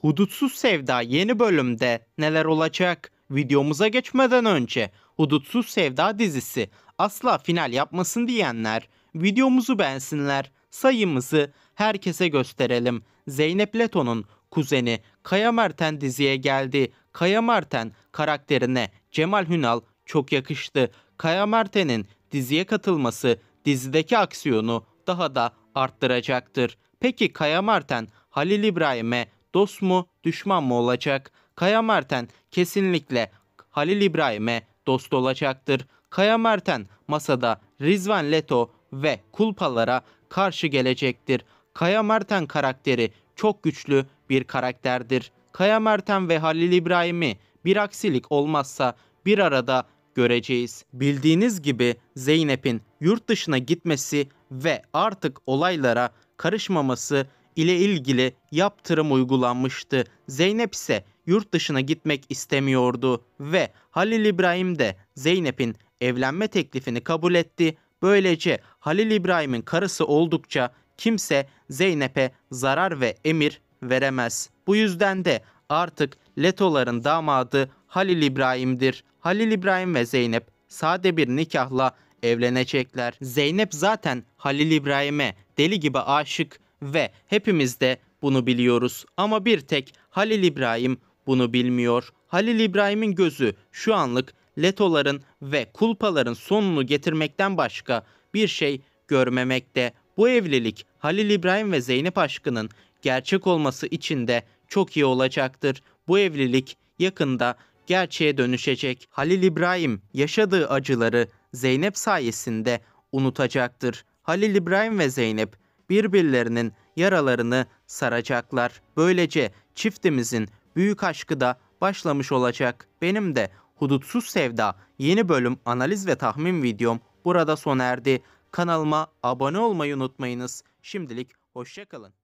Hudutsuz Sevda yeni bölümde neler olacak? Videomuza geçmeden önce Hudutsuz Sevda dizisi asla final yapmasın diyenler videomuzu beğensinler. Sayımızı herkese gösterelim. Zeynep Leto'nun kuzeni Kaya Merten diziye geldi. Kaya Merten karakterine Cemal Hünal çok yakıştı. Kaya Merten'in diziye katılması dizideki aksiyonu daha da arttıracaktır. Peki Kaya Merten Halil İbrahim'e dost mu düşman mı olacak? Kaya Merten kesinlikle Halil İbrahim'e dost olacaktır. Kaya Merten masada Rizvan Leto ve Kulpalara karşı gelecektir. Kaya Merten karakteri çok güçlü bir karakterdir. Kaya Merten ve Halil İbrahim'i bir aksilik olmazsa bir arada göreceğiz. Bildiğiniz gibi Zeynep'in yurt dışına gitmesi ve artık olaylara karışmaması ile ilgili yaptırım uygulanmıştı. Zeynep ise yurt dışına gitmek istemiyordu ve Halil İbrahim de Zeynep'in evlenme teklifini kabul etti. Böylece Halil İbrahim'in karısı oldukça kimse Zeynep'e zarar ve emir veremez. Bu yüzden de artık Letoların damadı Halil İbrahim'dir. Halil İbrahim ve Zeynep sade bir nikahla evlenecekler. Zeynep zaten Halil İbrahim'e deli gibi aşık ve hepimiz de bunu biliyoruz. Ama bir tek Halil İbrahim bunu bilmiyor. Halil İbrahim'in gözü şu anlık letoların ve kulpaların sonunu getirmekten başka bir şey görmemekte. Bu evlilik Halil İbrahim ve Zeynep aşkının gerçek olması için de çok iyi olacaktır. Bu evlilik yakında gerçeğe dönüşecek. Halil İbrahim yaşadığı acıları Zeynep sayesinde unutacaktır. Halil İbrahim ve Zeynep birbirlerinin yaralarını saracaklar. Böylece çiftimizin büyük aşkı da başlamış olacak. Benim de Hudutsuz Sevda yeni bölüm analiz ve tahmin videom burada sona erdi. Kanalıma abone olmayı unutmayınız. Şimdilik hoşçakalın.